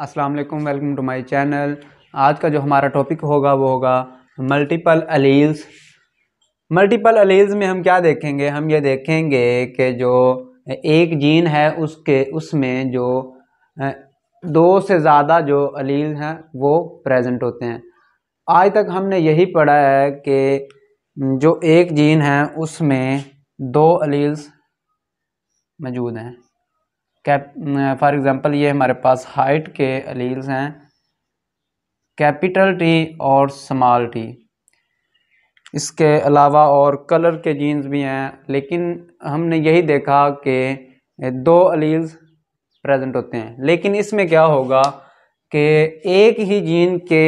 अस्सलाम वालेकुम welcome to my channel आज का जो हमारा टॉपिक होगा वो होगा मल्टीपल अलील्स मल्टीपल अलील्स में हम क्या देखेंगे हम ये देखेंगे कि जो एक जीन है उसके उसमें जो दो से ज़्यादा जो अलील हैं वो प्रेजेंट होते हैं आज तक हमने यही पढ़ा है कि जो एक जीन है उसमें दो अलील्स मौजूद हैं कैप फॉर एग्ज़ाम्पल ये हमारे पास हाइट के अलील्स हैं कैपिटल टी और स्मॉल टी इसके अलावा और कलर के जीन्स भी हैं लेकिन हमने यही देखा कि दो अलील्स प्रेजेंट होते हैं लेकिन इसमें क्या होगा कि एक ही जीन के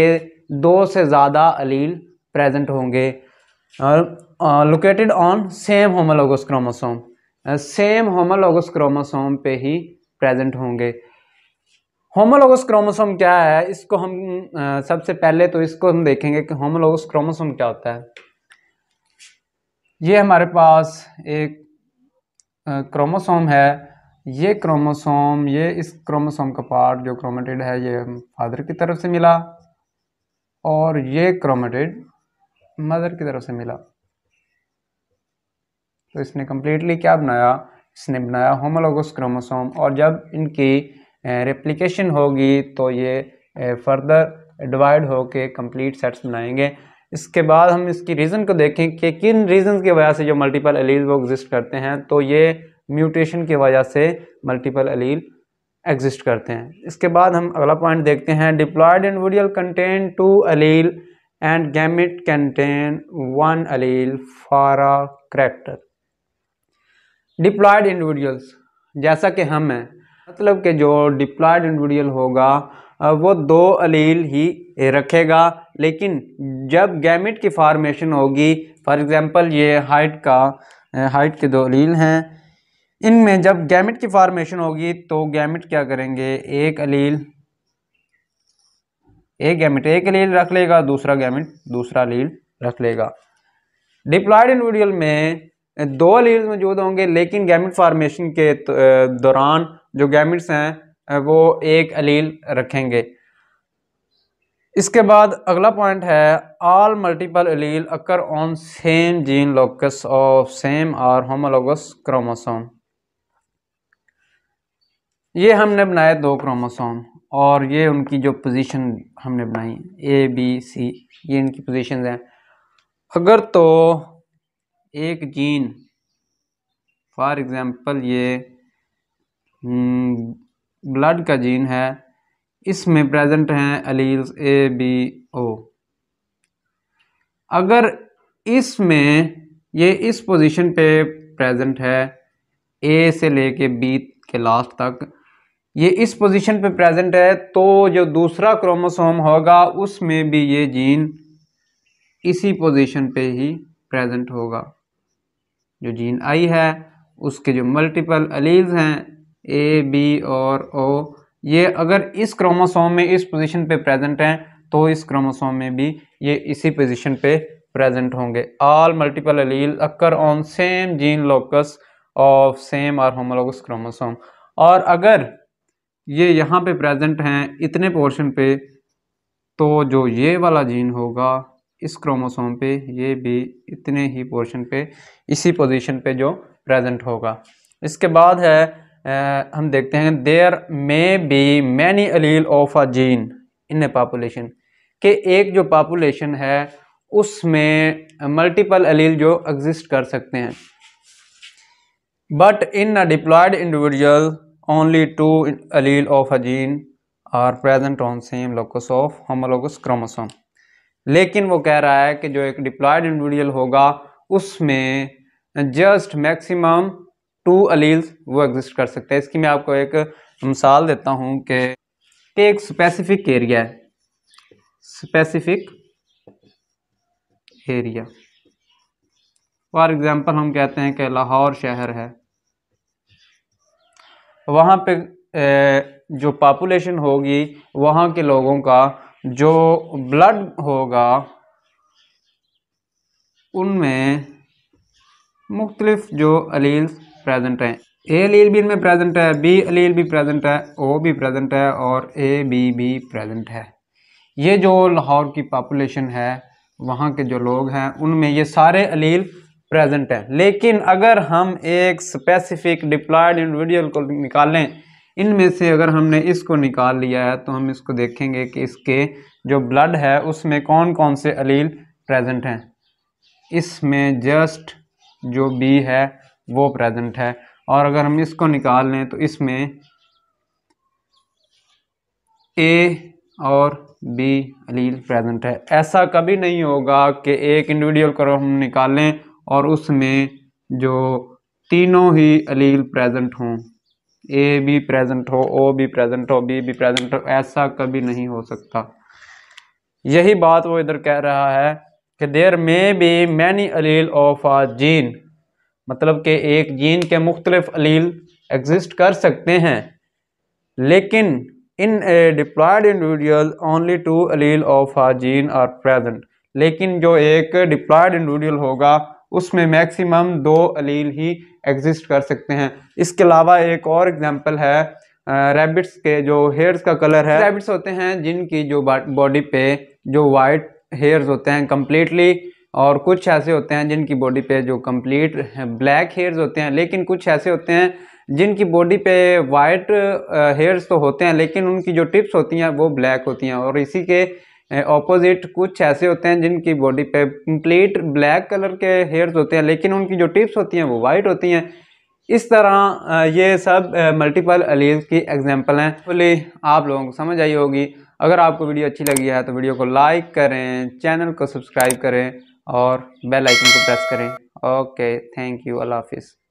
दो से ज़्यादा अलील प्रेजेंट होंगे located on same homologous chromosome same homologous chromosome पे ही प्रेजेंट होंगे होमोलोगस क्रोमोसोम क्या है इसको हम सबसे पहले तो इसको हम देखेंगे कि होमोलोगस क्रोमोसोम क्या होता है ये हमारे पास एक क्रोमोसोम है ये क्रोमोसोम ये इस क्रोमोसोम का पार्ट जो क्रोमेटेड है ये फादर की तरफ से मिला और ये क्रोमेटेड मदर की तरफ से मिला तो इसने कम्प्लीटली क्या बनाया इसने बनाया होमोलोगस क्रोमोसोम और जब इनकी रेप्लिकेशन होगी तो ये फर्दर डिवाइड के कम्प्लीट सेट्स बनाएंगे इसके बाद हम इसकी रीज़न को देखें कि किन रीज़न की वजह से जो मल्टीपल अलील वो एग्जिस्ट करते हैं तो ये म्यूटेशन की वजह से मल्टीपल अलील एग्जिस्ट करते हैं इसके बाद हम अगला पॉइंट देखते हैं diploid individual contain two allele and gamete contain one allele for a character diploid individuals जैसा कि हम हैं मतलब कि जो डिप्लॉयड इंडिविजुअल होगा वो दो अलील ही रखेगा लेकिन जब गैमिट की फार्मेशन होगी फॉर एग्ज़ाम्पल ये हाइट का हाइट के दो अलील हैं इनमें जब गैमिट की फार्मेशन होगी तो गैमिट क्या करेंगे एक अलील एक गैमिट एक अलील रख लेगा दूसरा गैमिट दूसरा अलील रख लेगा डिप्लॉयड इंडिविजुअल में दो अलील्स मौजूद होंगे लेकिन गैमिट फार्मेशन के दौरान जो गैमिट्स हैं वो एक अलील रखेंगे इसके बाद अगला पॉइंट है all multiple allele occur on same gene locus of same are homologous chromosome ये हमने बनाए दो क्रोमोसोम और ये उनकी जो पोजीशन हमने बनाई ए बी सी ये इनकी पोजीशंस हैं अगर तो एक जीन फॉर एग्ज़ाम्पल ये ब्लड हम्म, का जीन है इसमें प्रेजेंट हैं अलील्स ए बी ओ अगर इसमें ये इस पोजीशन पे प्रेजेंट है ए से लेके बी के लास्ट तक ये इस पोजीशन पे प्रेजेंट है तो जो दूसरा क्रोमोसोम होगा उसमें भी ये जीन इसी पोजीशन पे ही प्रेजेंट होगा जो जीन आई है उसके जो मल्टीपल अलील्स हैं ए बी और ओ ये अगर इस क्रोमोसोम में इस पोजीशन पे प्रेजेंट हैं तो इस क्रोमोसोम में भी ये इसी पोजीशन पे प्रेजेंट होंगे all multiple allele occur on same gene locus of same और होमोलोगस क्रोमोसोम और अगर ये यहाँ पे प्रेजेंट हैं इतने पोर्शन पे तो जो ये वाला जीन होगा इस क्रोमोसोम पे ये भी इतने ही पोर्शन पे इसी पोजीशन पे जो प्रेजेंट होगा इसके बाद है आ, हम देखते हैं there may be many allele of a gene in a population के एक जो पापुलेशन है उसमें मल्टीपल अलील जो एग्जिस्ट कर सकते हैं but in a diploid individual only two allele of a gene are present on same locus of homologous chromosome लेकिन वो कह रहा है कि जो एक डिप्लॉयड इंडिविजुअल होगा उसमें जस्ट मैक्सिमम टू अलील्स वो एग्जिस्ट कर सकते हैं इसकी मैं आपको एक मिसाल देता हूँ कि एक स्पेसिफिक एरिया है स्पेसिफिक एरिया फॉर एग्ज़ाम्पल हम कहते हैं कि लाहौर शहर है वहाँ पे जो पॉपुलेशन होगी वहाँ के लोगों का जो ब्लड होगा उनमें मुख्तलिफ जो अलील्स प्रेजेंट हैं ए अलील भी इनमें प्रेजेंट है बी अलील भी प्रेजेंट है ओ भी प्रेजेंट है और ए बी भी प्रेजेंट है ये जो लाहौर की पॉपुलेशन है वहाँ के जो लोग हैं उनमें ये सारे अलील प्रेजेंट हैं लेकिन अगर हम एक स्पेसिफिक डिप्लॉयड इंडिविजुअल को निकालें इनमें से अगर हमने इसको निकाल लिया है तो हम इसको देखेंगे कि इसके जो ब्लड है उसमें कौन कौन से अलील प्रेजेंट हैं इसमें जस्ट जो बी है वो प्रेजेंट है और अगर हम इसको निकाल लें तो इसमें ए और बी अलील प्रेजेंट है ऐसा कभी नहीं होगा कि एक इंडिविजुअल को हम निकालें और उसमें जो तीनों ही अलील प्रेजेंट हों ए भी प्रेजेंट हो ओ भी प्रेजेंट हो बी भी प्रेजेंट हो ऐसा कभी नहीं हो सकता यही बात वो इधर कह रहा है कि there may be many allele of a gene मतलब कि एक जीन के मुख्तलिफ अलील एग्जिस्ट कर सकते हैं लेकिन in a diploid individual only two allele of a gene are present लेकिन जो एक डिप्लॉयड इंडिविजुअल होगा उसमें मैक्सिमम दो अलील ही एग्जिस्ट कर सकते हैं इसके अलावा एक और एग्जाम्पल है रैबिट्स के जो हेयर्स का कलर है रैबिट्स होते हैं जिनकी जो बॉडी पे जो वाइट हेयर्स होते हैं कम्प्लीटली और कुछ ऐसे होते हैं जिनकी बॉडी पे जो कम्प्लीट ब्लैक हेयर्स होते हैं लेकिन कुछ ऐसे होते हैं जिनकी बॉडी पे वाइट हेयर्स तो होते हैं लेकिन उनकी जो टिप्स होती हैं वो ब्लैक होती हैं और इसी के ऑपोजिट कुछ ऐसे होते हैं जिनकी बॉडी पे कम्प्लीट ब्लैक कलर के हेयर्स होते हैं लेकिन उनकी जो टिप्स होती हैं वो वाइट होती हैं इस तरह ये सब मल्टीपल अलीज की एग्जांपल हैं बोले आप लोगों को समझ आई होगी अगर आपको वीडियो अच्छी लगी है तो वीडियो को लाइक करें चैनल को सब्सक्राइब करें और बेलाइकन को प्रेस करें ओके थैंक यू अल्लाह हाफिज़